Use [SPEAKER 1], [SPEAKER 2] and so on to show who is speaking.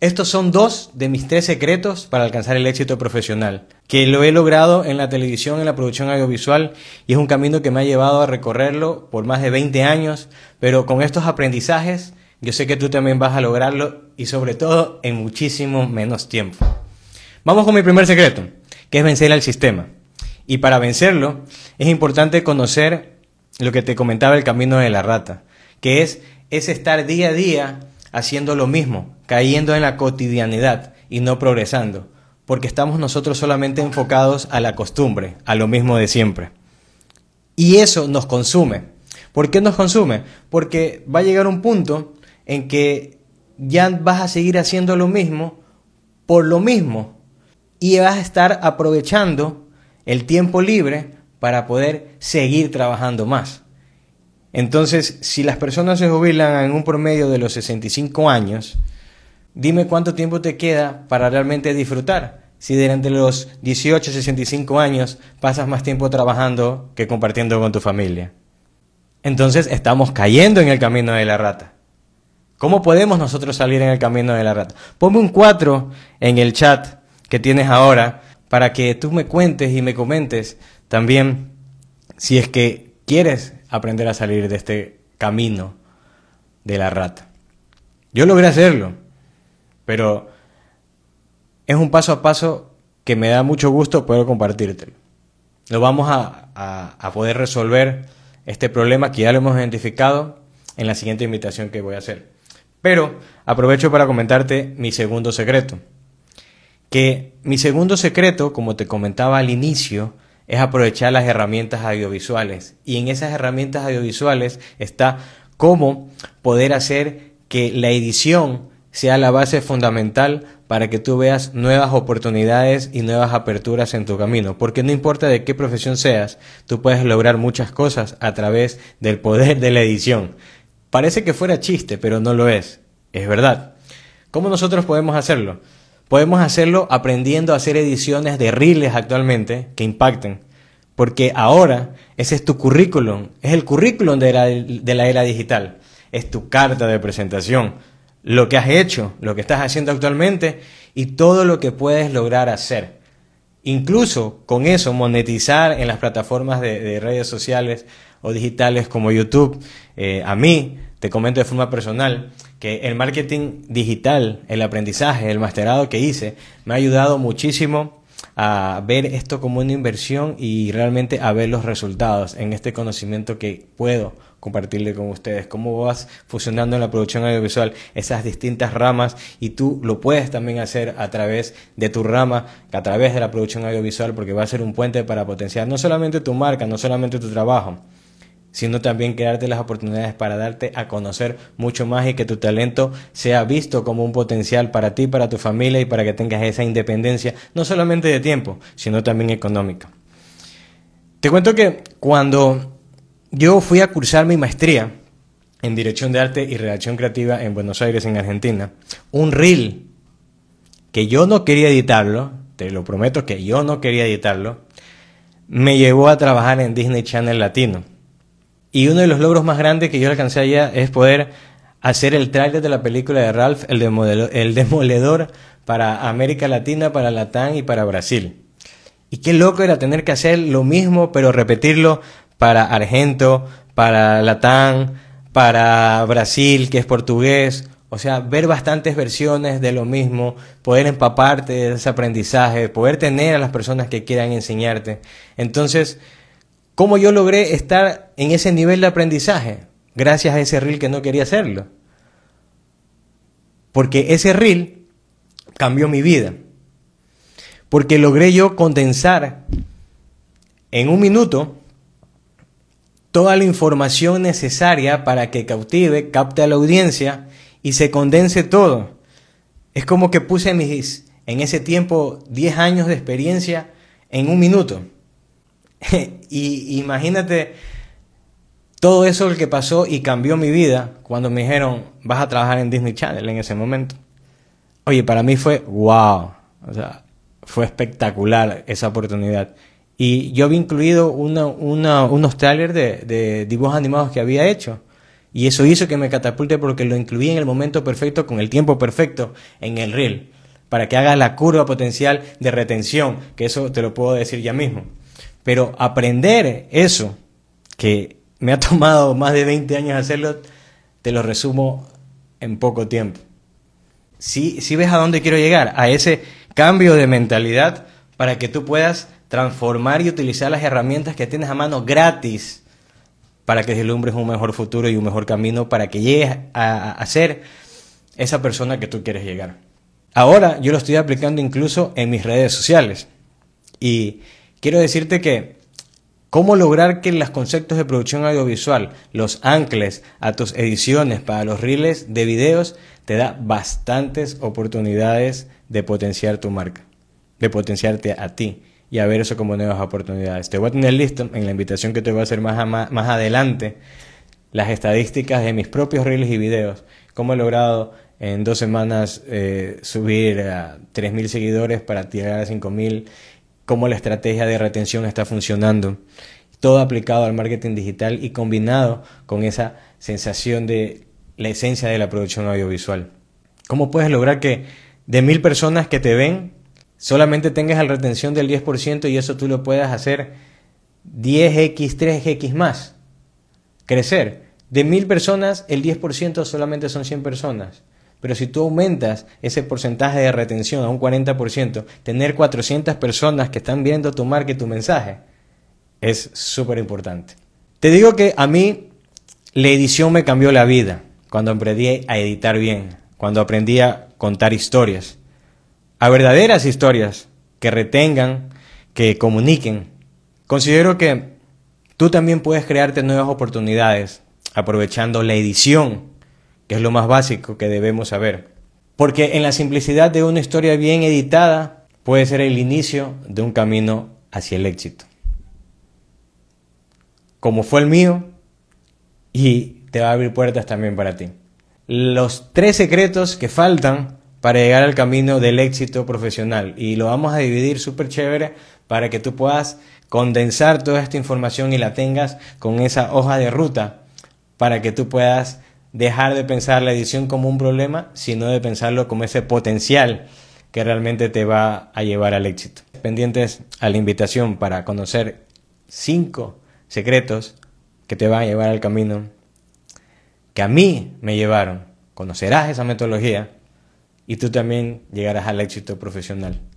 [SPEAKER 1] Estos son dos de mis tres secretos para alcanzar el éxito profesional, que lo he logrado en la televisión, en la producción audiovisual, y es un camino que me ha llevado a recorrerlo por más de 20 años, pero con estos aprendizajes yo sé que tú también vas a lograrlo y sobre todo en muchísimo menos tiempo. Vamos con mi primer secreto, que es vencer al sistema. Y para vencerlo es importante conocer lo que te comentaba el camino de la rata, que es, es estar día a día haciendo lo mismo, cayendo en la cotidianidad y no progresando, porque estamos nosotros solamente enfocados a la costumbre, a lo mismo de siempre. Y eso nos consume. ¿Por qué nos consume? Porque va a llegar un punto en que ya vas a seguir haciendo lo mismo por lo mismo y vas a estar aprovechando el tiempo libre para poder seguir trabajando más. Entonces, si las personas se jubilan en un promedio de los 65 años, Dime cuánto tiempo te queda para realmente disfrutar. Si durante los 18 65 años pasas más tiempo trabajando que compartiendo con tu familia. Entonces estamos cayendo en el camino de la rata. ¿Cómo podemos nosotros salir en el camino de la rata? Ponme un 4 en el chat que tienes ahora para que tú me cuentes y me comentes también si es que quieres aprender a salir de este camino de la rata. Yo logré hacerlo. Pero es un paso a paso que me da mucho gusto poder compartírtelo. Lo vamos a poder resolver este problema que ya lo hemos identificado en la siguiente invitación que voy a hacer. Pero aprovecho para comentarte mi segundo secreto. Que mi segundo secreto, como te comentaba al inicio, es aprovechar las herramientas audiovisuales. Y en esas herramientas audiovisuales está cómo poder hacer que la edición sea la base fundamental para que tú veas nuevas oportunidades y nuevas aperturas en tu camino, porque no importa de qué profesión seas, tú puedes lograr muchas cosas a través del poder de la edición. Parece que fuera chiste, pero no lo es, es verdad. ¿Cómo nosotros podemos hacerlo? Podemos hacerlo aprendiendo a hacer ediciones de riles actualmente que impacten, porque ahora ese es tu currículum, es el currículum de la era digital, es tu carta de presentación lo que has hecho, lo que estás haciendo actualmente y todo lo que puedes lograr hacer. Incluso con eso, monetizar en las plataformas de, redes sociales o digitales como YouTube. Eh, a mí, te comento de forma personal, que el marketing digital, el aprendizaje, el masterado que hice, me ha ayudado muchísimo a ver esto como una inversión y realmente a ver los resultados en este conocimiento que puedo compartirle con ustedes, cómo vas fusionando en la producción audiovisual esas distintas ramas y tú lo puedes también hacer a través de tu rama, a través de la producción audiovisual, porque va a ser un puente para potenciar no solamente tu marca, no solamente tu trabajo, sino también crearte las oportunidades para darte a conocer mucho más y que tu talento sea visto como un potencial para ti, para tu familia y para que tengas esa independencia, no solamente de tiempo, sino también económica. Te cuento que cuando yo fui a cursar mi maestría en Dirección de Arte y Redacción Creativa en Buenos Aires, en Argentina, un reel que yo no quería editarlo, te lo prometo que yo no quería editarlo, me llevó a trabajar en Disney Channel Latino y uno de los logros más grandes que yo alcancé allá es poder hacer el tráiler de la película de Ralph, el, el demoledor, para América Latina, para Latam y para Brasil. Y qué loco era tener que hacer lo mismo, pero repetirlo para Argento, para Latam, para Brasil, que es portugués. O sea, ver bastantes versiones de lo mismo, poder empaparte de ese aprendizaje, poder tener a las personas que quieran enseñarte. Entonces, ¿Cómo yo logré estar en ese nivel de aprendizaje? Gracias a ese reel que no quería hacerlo. Porque ese reel cambió mi vida. Porque logré yo condensar en un minuto toda la información necesaria para que cautive, capte a la audiencia y se condense todo. Es como que puse mis, en ese tiempo 10 años de experiencia en un minuto. y imagínate todo eso el que pasó y cambió mi vida cuando me dijeron, vas a trabajar en Disney Channel en ese momento. Oye, para mí fue wow. O sea, fue espectacular esa oportunidad. Y yo había incluido una, unos trailers de, de, dibujos animados que había hecho. Y eso hizo que me catapulte porque lo incluí en el momento perfecto, con el tiempo perfecto, en el reel. Para que haga la curva potencial de retención, que eso te lo puedo decir ya mismo. Pero aprender eso, que me ha tomado más de 20 años hacerlo, te lo resumo en poco tiempo. Si ves a dónde quiero llegar, a ese cambio de mentalidad para que tú puedas transformar y utilizar las herramientas que tienes a mano gratis para que deslumbres un mejor futuro y un mejor camino para que llegues a, a ser esa persona que tú quieres llegar. Ahora yo lo estoy aplicando incluso en mis redes sociales y Quiero decirte que ¿Cómo lograr que los conceptos de producción audiovisual los ancles a tus ediciones para los reels de videos? Te da bastantes oportunidades de potenciar tu marca, de potenciarte a ti y a ver eso como nuevas oportunidades. Te voy a tener listo en la invitación que te voy a hacer más, más adelante las estadísticas de mis propios reels y videos. ¿Cómo he logrado en dos semanas eh, subir a 3.000 seguidores para tirar a 5.000? cómo la estrategia de retención está funcionando. Todo aplicado al marketing digital y combinado con esa sensación de la esencia de la producción audiovisual. ¿Cómo puedes lograr que de mil personas que te ven, solamente tengas la retención del 10% y eso tú lo puedas hacer 10x, 3x más? Crecer. De mil personas, el 10% solamente son 100 personas. Pero si tú aumentas ese porcentaje de retención a un 40%, tener 400 personas que están viendo tu marca y tu mensaje es súper importante. Te digo que a mí la edición me cambió la vida cuando aprendí a editar bien, cuando aprendí a contar historias, a verdaderas historias que retengan, que comuniquen. Considero que tú también puedes crearte nuevas oportunidades aprovechando la edición que es lo más básico que debemos saber. Porque en la simplicidad de una historia bien editada puede ser el inicio de un camino hacia el éxito. Como fue el mío, y te va a abrir puertas también para ti. Los tres secretos que faltan para llegar al camino del éxito profesional. Y lo vamos a dividir súper chévere para que tú puedas condensar toda esta información y la tengas con esa hoja de ruta para que tú puedas dejar de pensar la edición como un problema, sino de pensarlo como ese potencial que realmente te va a llevar al éxito. Pendientes a la invitación para conocer cinco secretos que te van a llevar al camino que a mí me llevaron. Conocerás esa metodología y tú también llegarás al éxito profesional.